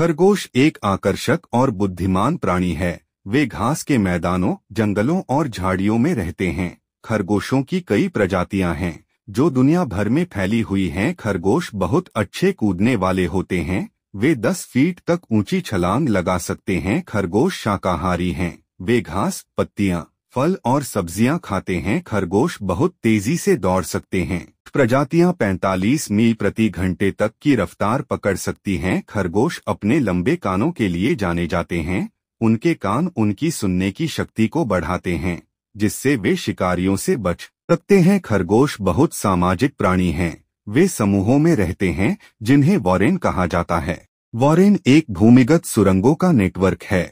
खरगोश एक आकर्षक और बुद्धिमान प्राणी है वे घास के मैदानों जंगलों और झाड़ियों में रहते हैं खरगोशों की कई प्रजातियां हैं जो दुनिया भर में फैली हुई हैं खरगोश बहुत अच्छे कूदने वाले होते हैं वे 10 फीट तक ऊंची छलांग लगा सकते हैं खरगोश शाकाहारी हैं वे घास पत्तियां फल और सब्जियां खाते हैं खरगोश बहुत तेजी से दौड़ सकते हैं प्रजातियां 45 मील प्रति घंटे तक की रफ्तार पकड़ सकती हैं खरगोश अपने लंबे कानों के लिए जाने जाते हैं उनके कान उनकी सुनने की शक्ति को बढ़ाते हैं जिससे वे शिकारियों से बच सकते हैं खरगोश बहुत सामाजिक प्राणी हैं वे समूहों में रहते हैं जिन्हें वॉरेन कहा जाता है वॉरेन एक भूमिगत सुरंगों का नेटवर्क है